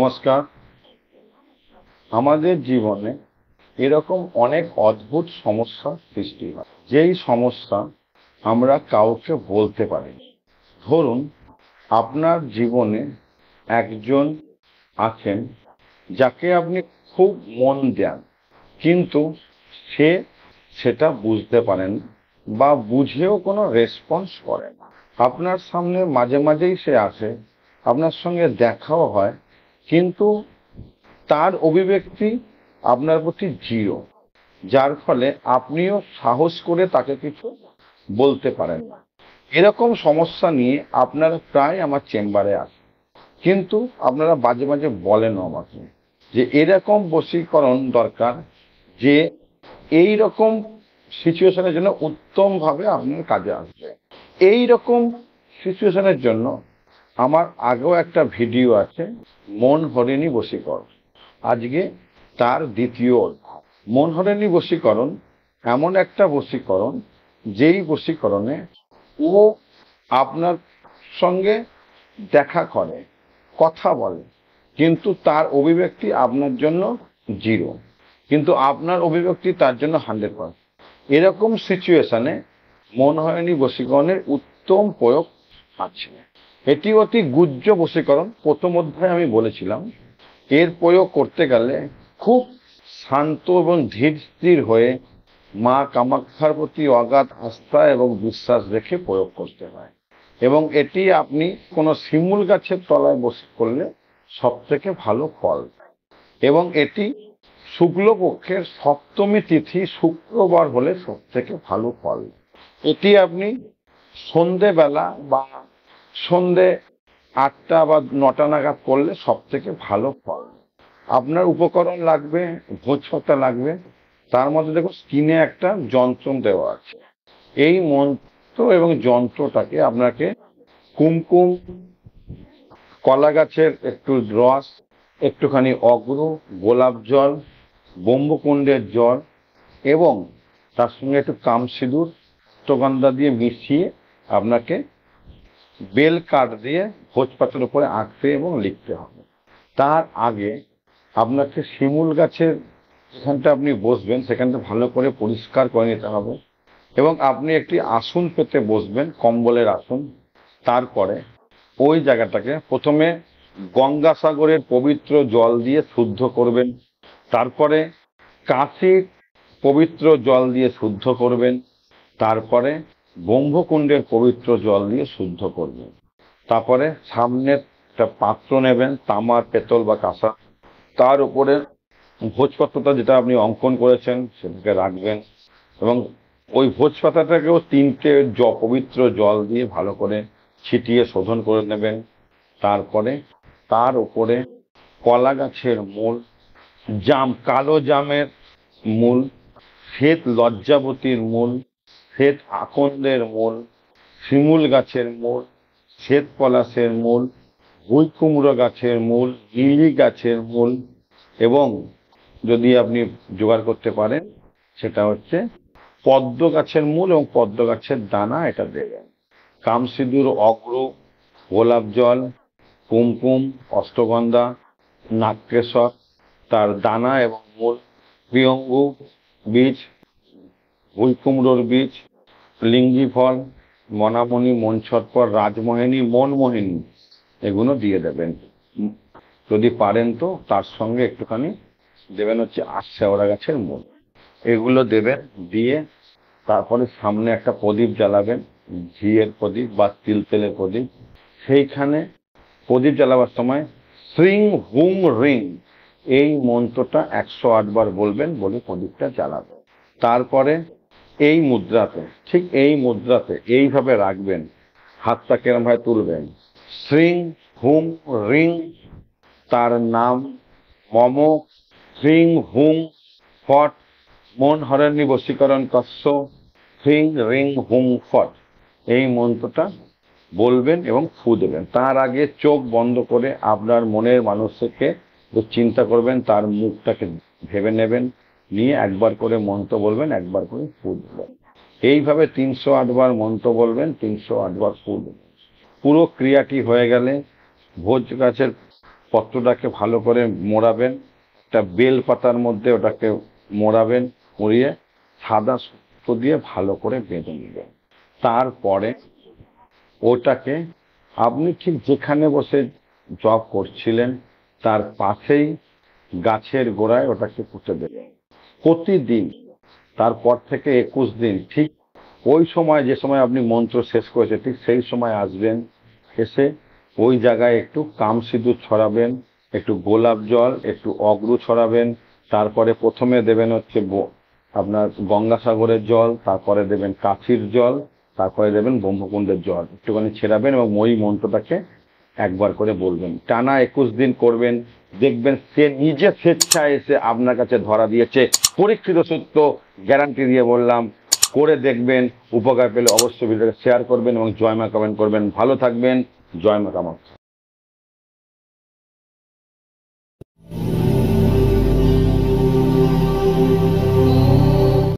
নমস্কার আমাদের জীবনে এরকম অনেক অদ্ভুত সমস্যা সৃষ্টি হয় যেই সমস্যা আমরা কাউকে বলতে পারি ধরুন আপনার জীবনে একজন আছেন যাকে আপনি খুব মন দেন কিন্তু সে সেটা বুঝতে পারেন বা বুঝেও কোনো রেসপন্স করে না আপনার সামনে মাঝে মাঝেই সে আসে আপনার সঙ্গে দেখাও হয় কিন্তু তার অভিব্যক্তি আপনার প্রতি জিরো যার ফলে আপনিও সাহস করে তাকে কিছু বলতে পারেন না এরকম সমস্যা নিয়ে আপনারা প্রায় আমার চেম্বারে আসেন কিন্তু আপনারা মাঝে মাঝে বলেন আমাকে যে এরকম বশীকরণ দরকার যে এই রকম সিচুয়েশনের জন্য উত্তমভাবে আপনার কাজে আসবে এই রকম সিচুয়েশনের জন্য আমার আগেও একটা ভিডিও আছে মন হরেনি বশীকরণ আজকে তার দ্বিতীয় অধ্যায় মন হরেনি বশীকরণ এমন একটা বশীকরণ যেই বশীকরণে ও আপনার সঙ্গে দেখা করে কথা বলে কিন্তু তার অভিব্যক্তি আপনার জন্য জিরো কিন্তু আপনার অভিব্যক্তি তার জন্য হান্ড্রেড পার্সেন্ট এরকম সিচুয়েশনে মন হয়নি বশীকরণের উত্তম প্রয়োগ আছে এটি অতি গুজ্জ বশীকরণ প্রথম অধ্যায় আমি বলেছিলাম এর প্রয়োগ করতে গেলে খুব শান্ত এবং ধীর স্থির হয়ে মা কামাক্ষার প্রতি অগাধ আস্থা এবং বিশ্বাস রেখে প্রয়োগ করতে হয় এবং এটি আপনি কোনো শিমুল গাছের তলায় বসে করলে সব থেকে ভালো ফল এবং এটি শুক্লপক্ষের সপ্তমী তিথি শুক্রবার হলে সব থেকে ভালো ফল এটি আপনি সন্ধেবেলা বা সন্ধে আটটা বা নটা নাগাদ করলে সব থেকে ভালো ফল আপনার উপকরণ লাগবে ভোজপাতা লাগবে তার মধ্যে দেখো স্কিনে একটা যন্ত্র দেওয়া আছে এই মন্ত্র এবং যন্ত্রটাকে আপনাকে কুমকুম কলা গাছের একটু রস একটুখানি অগ্র গোলাপ জল বম্বকুণ্ডের জল এবং তার সঙ্গে একটু কামসিঁদুর রক্তগন্ধা দিয়ে মিশিয়ে আপনাকে বেল কাঠ দিয়ে পাতার উপরে আঁকতে এবং লিখতে হবে তার আগে আপনাকে শিমুল গাছের যেখানটা আপনি বসবেন সেখানটা ভালো করে পরিষ্কার করে নিতে হবে এবং আপনি একটি আসন পেতে বসবেন কম্বলের আসন তারপরে ওই জায়গাটাকে প্রথমে গঙ্গাসাগরের পবিত্র জল দিয়ে শুদ্ধ করবেন তারপরে কাশির পবিত্র জল দিয়ে শুদ্ধ করবেন তারপরে ব্রহ্মকুণ্ডের পবিত্র জল দিয়ে শুদ্ধ করবেন তারপরে সামনে একটা পাত্র নেবেন তামার পেতল বা কাঁসা তার উপরে ভোজপত্রটা যেটা আপনি অঙ্কন করেছেন সেটাকে রাখবেন এবং ওই ভোজ পাতাটাকেও তিনটে জ পবিত্র জল দিয়ে ভালো করে ছিটিয়ে শোধন করে নেবেন তারপরে তার উপরে কলা গাছের মূল জাম কালো জামের মূল শ্বেত লজ্জাবতীর মূল শ্বেত আকন্দের মূল শিমুল গাছের মূল শ্বেত পলাশের মূল ভুই কুমড়ো গাছের মূল লিলি গাছের মূল এবং যদি আপনি জোগাড় করতে পারেন সেটা হচ্ছে পদ্ম গাছের মূল এবং পদ্ম গাছের দানা এটা দেবেন কামসিঁদুর অগ্র গোলাপ জল কুমকুম অষ্টগন্ধা নাগকেশর তার দানা এবং মূল প্রিয়ঙ্গু বীজ কুমড়োর বীজ লিঙ্গি ফল মনামণি ছটপর রাজমোহিনী মনমোহিনী এগুলো দিয়ে দেবেন যদি পারেন তো তার সঙ্গে একটুখানি দেবেন হচ্ছে আশ্যাওড়া গাছের মূল এগুলো দেবেন দিয়ে তারপরে সামনে একটা প্রদীপ জ্বালাবেন ঘিয়ের প্রদীপ বা তিল তেলের প্রদীপ সেইখানে প্রদীপ জ্বালাবার সময় শ্রিং হুং রিং এই মন্ত্রটা একশো আটবার বলবেন বলে প্রদীপটা জ্বালাবেন তারপরে এই মুদ্রাতে ঠিক এই মুদ্রাতে এইভাবে রাখবেন হাতটা কেরমভাবে তুলবেন শ্রিং হুম রিং তার নাম মম শ্রিং হুম ফট মন হরণী বশীকরণ কস্য শ্রিং রিং হুম ফট এই মন্ত্রটা বলবেন এবং ফু দেবেন তার আগে চোখ বন্ধ করে আপনার মনের মানুষকে চিন্তা করবেন তার মুখটাকে ভেবে নেবেন নিয়ে একবার করে মন্ত্র বলবেন একবার করে ফুল দেবেন এইভাবে তিনশো আটবার মন্ত্র বলবেন তিনশো আটবার ফুল পুরো ক্রিয়াটি হয়ে গেলে ভোজ গাছের পত্রটাকে ভালো করে মোড়াবেন একটা বেল পাতার মধ্যে ওটাকে মোড়াবেন মুড়িয়ে সাদা সুতো দিয়ে ভালো করে বেঁধে নেবেন তারপরে ওটাকে আপনি ঠিক যেখানে বসে জব করছিলেন তার পাশেই গাছের গোড়ায় ওটাকে পুঁতে দেবেন প্রতিদিন তারপর থেকে একুশ দিন ঠিক ওই সময় যে সময় আপনি মন্ত্র শেষ করেছে ঠিক সেই সময় আসবেন এসে ওই জায়গায় একটু কাম সিঁদুর ছড়াবেন একটু গোলাপ জল একটু অগ্রু ছড়াবেন তারপরে প্রথমে দেবেন হচ্ছে আপনার গঙ্গাসাগরের জল তারপরে দেবেন কাছির জল তারপরে দেবেন ব্রহ্মকুণ্ডের জল একটুখানি ছেড়াবেন এবং ওই মন্ত্রটাকে একবার করে বলবেন টানা একুশ দিন করবেন দেখবেন সে নিজে স্বেচ্ছায় এসে আপনার কাছে ধরা দিয়েছে পরীক্ষিত সত্য গ্যারান্টি দিয়ে বললাম করে দেখবেন উপকার পেলে অবশ্যই ভিডিওটা শেয়ার করবেন এবং জয়মা কমেন্ট করবেন ভালো থাকবেন জয়মা কামত